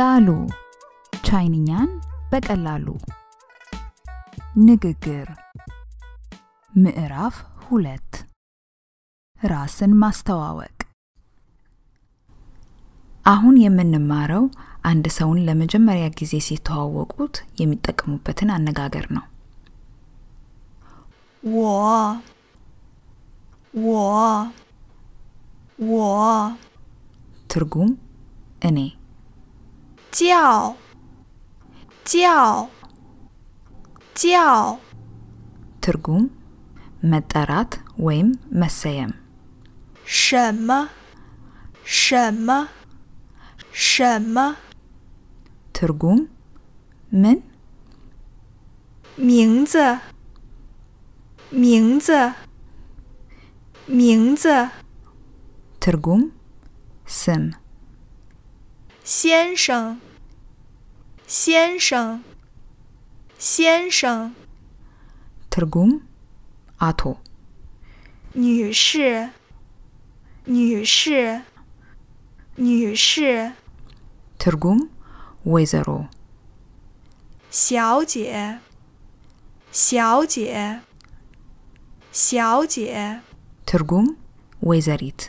ዳሉ ቻይንኛን በቀላሉ ንግግር ምዕራፍ ሁለት ራስን ማስተዋወቅ አሁን የምንማረው አንድ ሰውን ለመጀመሪያ ጊዜ ሲተዋወቁት የሚጠቀሙበትን አነጋገር ነው። ዋ ትርጉም እኔ 叫，叫，叫。Targum, metarat, weim, mesayem。什么？什么？什么？Targum, men。名字。名字。名字。Targum, sim。先生。先生，先生。Targum，ato。女士，女士，女士。Targum，wezeru。小姐，小姐，小姐。Targum，wezerit。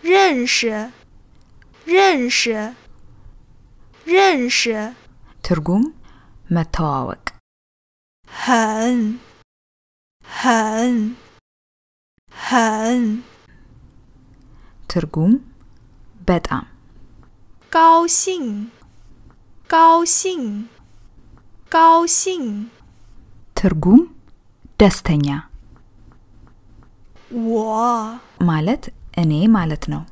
认识，认识。认识 ትርጉም መተዋወቅ 很很很 ትርጉም በጣም 高兴高兴高兴 ትርጉም ደስተኛ ዎ ማለት እኔ ማለት ነው።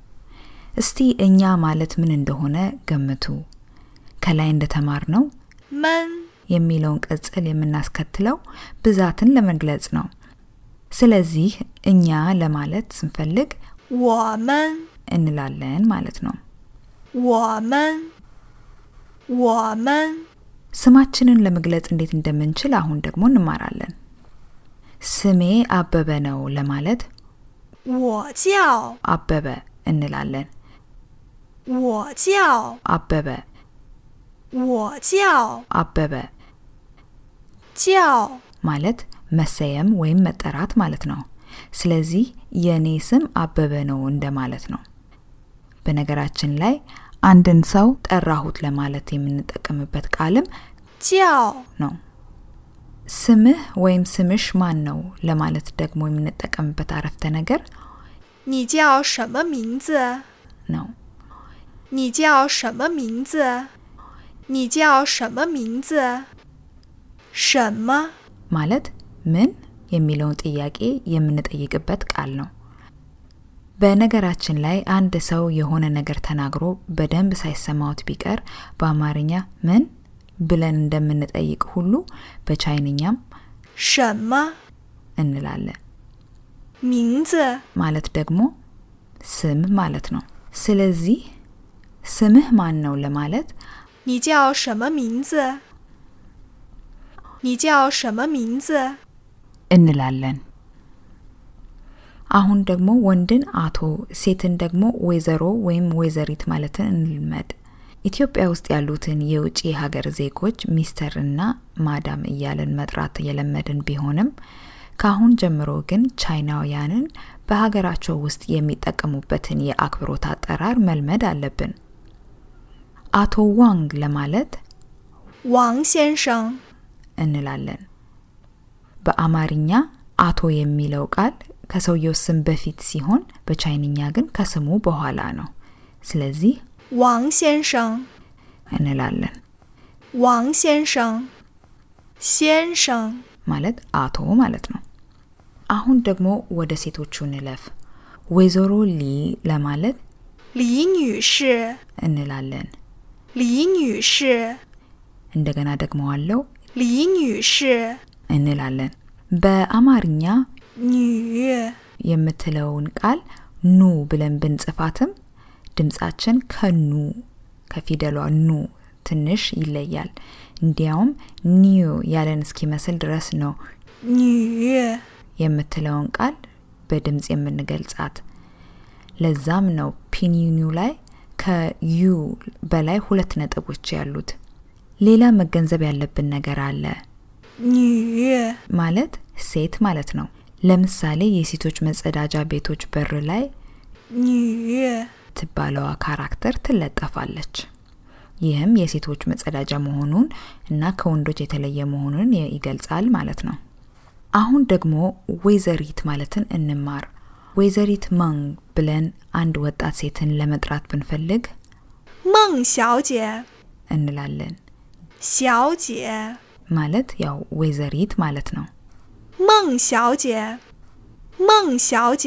እስቲ እኛ ማለት ምን እንደሆነ ገምቱ። ከላይ እንደተማር ነው መን የሚለውን ቅጽል የምናስከትለው ብዛትን ለመግለጽ ነው። ስለዚህ እኛ ለማለት ስንፈልግ ዋመን እንላለን ማለት ነው። ዋመን ዋመን ስማችንን ለመግለጽ እንዴት እንደምንችል አሁን ደግሞ እንማራለን። ስሜ አበበ ነው ለማለት ወጂያው አበበ እንላለን። ወጂያው አበበ 我叫 አበበ ማለት መሰየም ወይም መጠራት ማለት ነው። ስለዚህ የኔ ስም አበበ ነው እንደማለት ነው። በነገራችን ላይ አንድን ሰው ጠራሁት ለማለት የምንጠቀምበት ቃልም ጃው ነው። ስምህ ወይም ስምሽ ማን ነው ለማለት ደግሞ የምንጠቀምበት አረፍተ ነገር ኒጂያው ሸመ ሚንዝ ነው። ኒጂያው ሸመ ሚንዝ 你叫什么名字？什么 ማለት ምን የሚለውን ጥያቄ የምንጠይቅበት ቃል ነው። በነገራችን ላይ አንድ ሰው የሆነ ነገር ተናግሮ በደንብ ሳይሰማውት ቢቀር በአማርኛ ምን ብለን እንደምንጠይቅ ሁሉ በቻይንኛም ሸማ እንላለን። ሚንዝ ማለት ደግሞ ስም ማለት ነው። ስለዚህ ስምህ ማን ነው ለማለት 你叫什么名字？你叫什么名字 እንላለን። አሁን ደግሞ ወንድን አቶ ሴትን ደግሞ ወይዘሮ ወይም ወይዘሪት ማለትን እንልመድ። ኢትዮጵያ ውስጥ ያሉትን የውጭ ሀገር ዜጎች ሚስተር እና ማዳም እያለን መጥራት የለመድን ቢሆንም ከአሁን ጀምሮ ግን ቻይናውያንን በሀገራቸው ውስጥ የሚጠቀሙበትን የአክብሮት አጠራር መልመድ አለብን። አቶ ዋንግ ለማለት ዋንግ ሴንሸን እንላለን። በአማርኛ አቶ የሚለው ቃል ከሰውየው ስም በፊት ሲሆን በቻይንኛ ግን ከስሙ በኋላ ነው። ስለዚህ ዋንግ ሴንሸን እንላለን። ዋንግ ሴንሸን ሴንሸን ማለት አቶ ማለት ነው። አሁን ደግሞ ወደ ሴቶቹ እንለፍ። ወይዘሮ ሊ ለማለት ሊ ኒሽ እንላለን። እንደገና ደግመዋለው ሊኝዩሽ እንላለን። በአማርኛ ኒ የምትለውን ቃል ኑ ብለን ብንጽፋትም ድምጻችን ከኑ ከፊደሏ ኑ ትንሽ ይለያል። እንዲያውም ኒዩ ያለን እስኪመስል ድረስ ነው የምትለውን ቃል በድምፅ የምንገልጻት። ለዛም ነው ፒኒኑ ላይ ከዩ በላይ ሁለት ነጥቦች ያሉት። ሌላ መገንዘብ ያለብን ነገር አለ። ማለት ሴት ማለት ነው። ለምሳሌ የሴቶች መጸዳጃ ቤቶች በር ላይ ትባለዋ ካራክተር ትለጠፋለች። ይህም የሴቶች መጸዳጃ መሆኑን እና ከወንዶች የተለየ መሆኑን ይገልጻል ማለት ነው። አሁን ደግሞ ወይዘሪት ማለትን እንማር። ወይዘሪት መንግ ብለን አንድ ወጣት ሴትን ለመጥራት ብንፈልግ መንግ ሻውጄ እንላለን። ሻውጄ ማለት ያው ወይዘሪት ማለት ነው። መንግ ሻውጄ መንግ ሻውጄ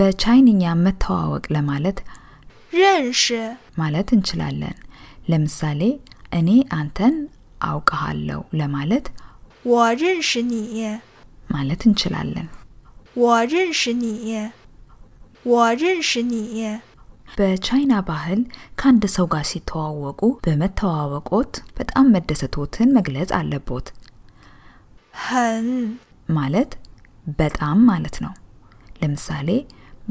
በቻይንኛ መተዋወቅ ለማለት ረንሽ ማለት እንችላለን። ለምሳሌ እኔ አንተን አውቀሃለሁ ለማለት ወረንሽኒ ማለት እንችላለን። 我认识你我认识你 በቻይና ባህል ከአንድ ሰው ጋር ሲተዋወቁ በመተዋወቆት በጣም መደሰቶትን መግለጽ አለቦት። ህን ማለት በጣም ማለት ነው። ለምሳሌ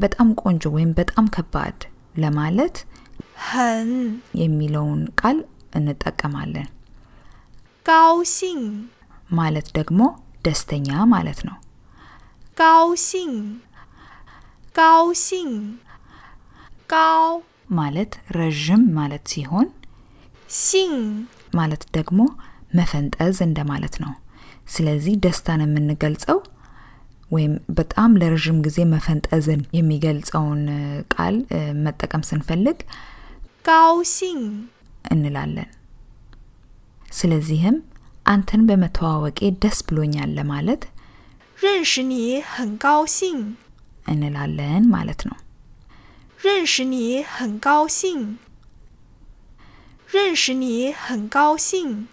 በጣም ቆንጆ ወይም በጣም ከባድ ለማለት ህን የሚለውን ቃል እንጠቀማለን። ጋውሲን ማለት ደግሞ ደስተኛ ማለት ነው። 高兴高兴高 ማለት ረዥም ማለት ሲሆን ሲን ማለት ደግሞ መፈንጠዝ እንደማለት ነው። ስለዚህ ደስታን የምንገልጸው ወይም በጣም ለረዥም ጊዜ መፈንጠዝን የሚገልጸውን ቃል መጠቀም ስንፈልግ ጋውሲን እንላለን። ስለዚህም አንተን በመተዋወቄ ደስ ብሎኛል ለማለት 认识你很高兴。认识你很高兴。认识你很高兴。